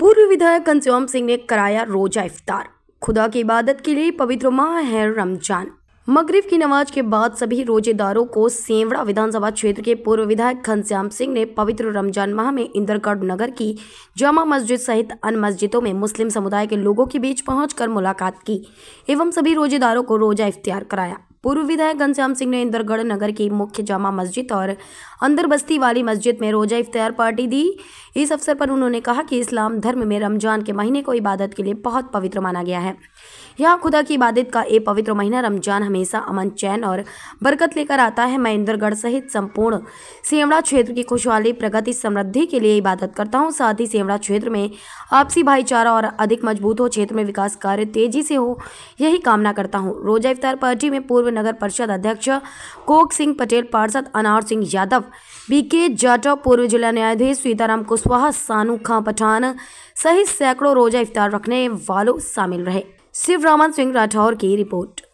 पूर्व विधायक घनश्याम सिंह ने कराया रोजा इफ्तार खुदा की इबादत के लिए पवित्र माह है रमजान मगरिब की नमाज के बाद सभी रोजेदारों को सेवड़ा विधानसभा क्षेत्र के पूर्व विधायक घनश्याम सिंह ने पवित्र रमजान माह में इंदरगढ़ नगर की जामा मस्जिद सहित अन्य मस्जिदों में मुस्लिम समुदाय के लोगों के बीच पहुंचकर मुलाकात की एवं सभी रोजेदारों को रोजा इफ्तियार कराया पूर्व विधायक घनश्याम सिंह ने इंदरगढ़ नगर की मुख्य जामा मस्जिद और अंदर बस्ती वाली मस्जिद में रोजा इफ्तार पार्टी दी इस अवसर पर उन्होंने कहा कि इस्लाम धर्म में रमजान के महीने को इबादत के लिए बहुत पवित्र माना गया है यहाँ खुदा की इबादत का ये पवित्र महीना रमजान हमेशा अमन चैन और बरकत लेकर आता है मैं इंदरगढ़ सहित संपूर्ण सेवड़ा क्षेत्र की खुशहाली प्रगति समृद्धि के लिए इबादत करता हूँ साथ ही सेवड़ा क्षेत्र में आपसी भाईचारा और अधिक मजबूत हो क्षेत्र में विकास कार्य तेजी से हो यही कामना करता हूँ रोजा इफ्तार पार्टी में पूर्व नगर परिषद अध्यक्ष कोक सिंह पटेल पार्षद अनार सिंह यादव बीके जाटव पूर्व जिला न्यायाधीश सीताराम कुशवाहा सानू खां पठान सहित सैकड़ों रोजा इफ्तार रखने वालों शामिल रहे शिव सिंह राठौर की रिपोर्ट